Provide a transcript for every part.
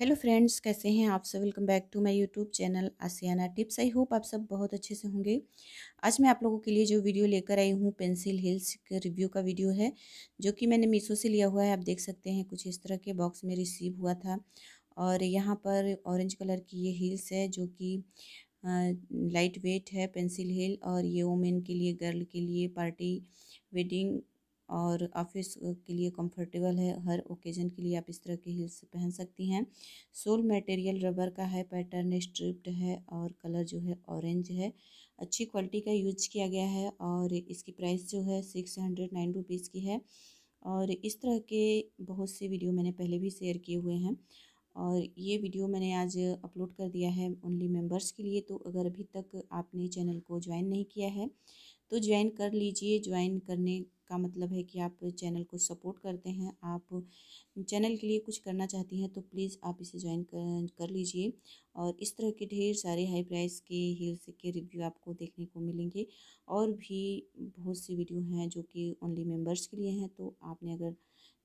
hello friends कैसे हैं आप सब welcome back to my YouTube channel Aashiyana tips I hope आप सब बहुत अच्छे से होंगे आज मैं आप लोगों के लिए जो वीडियो लेकर आई हूँ पेंसिल हिल्स के रिव्यू का वीडियो है जो कि मैंने मीशो से लिया हुआ है आप देख सकते हैं कुछ इस तरह के बॉक्स में रिसीव हुआ था और यहाँ पर ऑरेंज कलर की ये हिल्स है जो कि लाइट वेट है पेंसिल हिल और ये वोमेन के लिए गर्ल के लिए पार्टी वेडिंग और ऑफिस के लिए कंफर्टेबल है हर ओकेज़न के लिए आप इस तरह के हील्स पहन सकती हैं सोल मटेरियल रबर का है पैटर्न स्ट्रिप्ड है और कलर जो है ऑरेंज है अच्छी क्वालिटी का यूज किया गया है और इसकी प्राइस जो है सिक्स हंड्रेड नाइन रुपीज़ की है और इस तरह के बहुत से वीडियो मैंने पहले भी शेयर किए हुए हैं और ये वीडियो मैंने आज अपलोड कर दिया है ओनली मेंबर्स के लिए तो अगर अभी तक आपने चैनल को ज्वाइन नहीं किया है तो ज्वाइन कर लीजिए ज्वाइन करने का मतलब है कि आप चैनल को सपोर्ट करते हैं आप चैनल के लिए कुछ करना चाहती हैं तो प्लीज़ आप इसे ज्वाइन कर, कर लीजिए और इस तरह के ढेर सारे हाई प्राइस के हील्स के रिव्यू आपको देखने को मिलेंगे और भी बहुत सी वीडियो हैं जो कि ओनली मेंबर्स के लिए हैं तो आपने अगर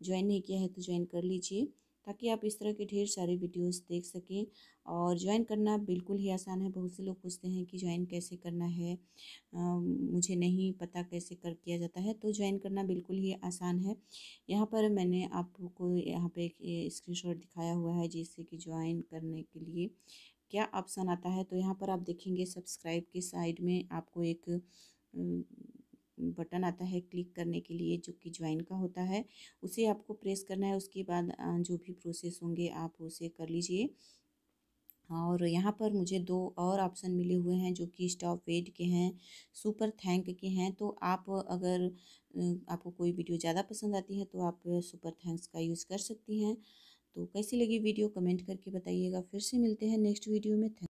ज्वाइन नहीं किया है तो ज्वाइन कर लीजिए ताकि आप इस तरह के ढेर सारे वीडियोस देख सकें और ज्वाइन करना बिल्कुल ही आसान है बहुत से लोग पूछते हैं कि ज्वाइन कैसे करना है आ, मुझे नहीं पता कैसे कर किया जाता है तो ज्वाइन करना बिल्कुल ही आसान है यहाँ पर मैंने आपको यहाँ पे एक स्क्रीनशॉट दिखाया हुआ है जिससे कि ज्वाइन करने के लिए क्या ऑप्शन आता है तो यहाँ पर आप देखेंगे सब्सक्राइब के साइड में आपको एक बटन आता है क्लिक करने के लिए जो कि ज्वाइन का होता है उसे आपको प्रेस करना है उसके बाद जो भी प्रोसेस होंगे आप उसे कर लीजिए और यहाँ पर मुझे दो और ऑप्शन मिले हुए हैं जो कि स्टॉप वेट के हैं सुपर थैंक के हैं तो आप अगर आपको कोई वीडियो ज़्यादा पसंद आती है तो आप सुपर थैंक्स का यूज़ कर सकती हैं तो कैसी लगी वीडियो कमेंट करके बताइएगा फिर से मिलते हैं नेक्स्ट वीडियो में